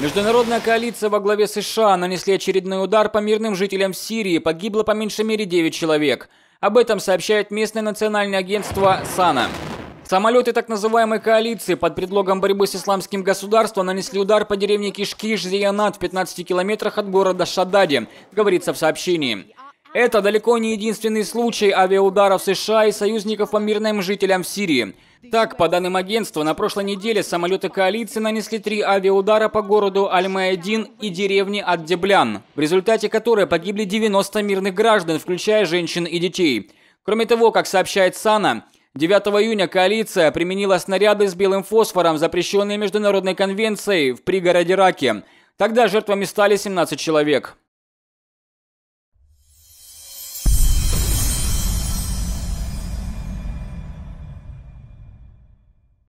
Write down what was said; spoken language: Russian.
Международная коалиция во главе США нанесли очередной удар по мирным жителям Сирии, погибло по меньшей мере 9 человек. Об этом сообщает местное национальное агентство САНА. Самолеты так называемой коалиции под предлогом борьбы с исламским государством нанесли удар по деревне Кишкиш-Зиянат в 15 километрах от города Шадади, говорится в сообщении. Это далеко не единственный случай авиаударов США и союзников по мирным жителям Сирии. Так, по данным агентства, на прошлой неделе самолеты коалиции нанесли три авиаудара по городу Аль-Маядин и деревне Ад-Деблян, в результате которой погибли 90 мирных граждан, включая женщин и детей. Кроме того, как сообщает САНА, 9 июня коалиция применила снаряды с белым фосфором, запрещенные Международной конвенцией в пригороде Раке. Тогда жертвами стали 17 человек.